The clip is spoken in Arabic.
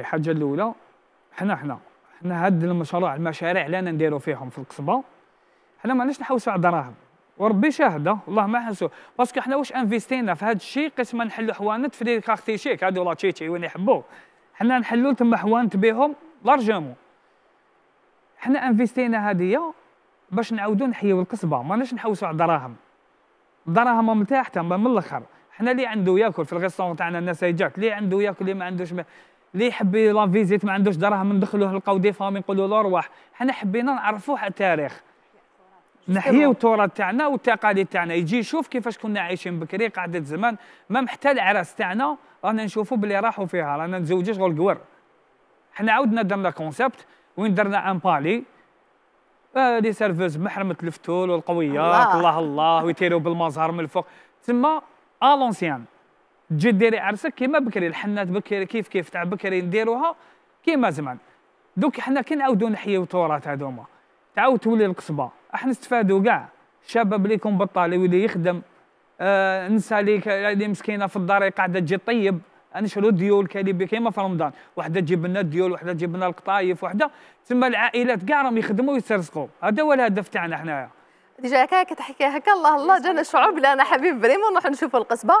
الحاجه الاولى حنا حنا حنا هاد المشروع المشاريع اللي انا نديرو فيهم في القصبه حنا ماناش نحوسو على الدراهم وربي شاهده والله ما حسوا باسكو حنا واش انفيستينا في هاد الشيء قسما نحلو حوانت في لي كارتي شيك هادو لا تشيتي وين يحبوا حنا نحلو تما حوانت بهم لارجامون حنا انفيستينا هادية باش نعاودو نحيو القصبه ماناش نحوسو على الدراهم الدراهم نتاع حتى من الاخر حنا اللي عنده ياكل في الغيستون تاعنا الناس جات اللي عنده ياكل اللي ما عندوش اللي يحب لا فيزيت ما عندوش دراهم ندخلوه نلقاو دي فامي نقولوا له روح حنا حبينا نعرفوا التاريخ نحيو التراث تاعنا والتقاليد تاعنا يجي يشوف كيفاش كنا عايشين بكري قاعده زمان مام حتى العراس تاعنا رانا نشوفوا باللي راحوا فيها رانا نتزوجوش غير القور حنا عاودنا درنا كونسيبت وين درنا ان آه، بالي لي سيرفوز محرمة الفتول والقويات الله الله, الله ويتيروا بالمظهر من الفوق تما الونسيان تجي ديري عرسك كيما بكري الحنات بكري كيف كيف تاع بكري نديروها كيما زمان دوك حنا كي نعاودو نحيو التراث هذوما تعاود تولي القصبه احنا نستفادو كاع الشباب اللي يكون بطال يولي يخدم آه نسى اللي مسكينه في الدار قاعده تجي طيب نشرو ديول كاليبي كيما في رمضان وحده تجيب لنا الديول وحده تجيب لنا القطايف وحده تسمى العائلات كاع راهم يخدموا ويترزقوا هذا هو الهدف تاعنا حنايا ديجا هكا كتحكي هكا الله الله جانا شعور لنا انا حبيب بريمون نروح نشوفوا القصبه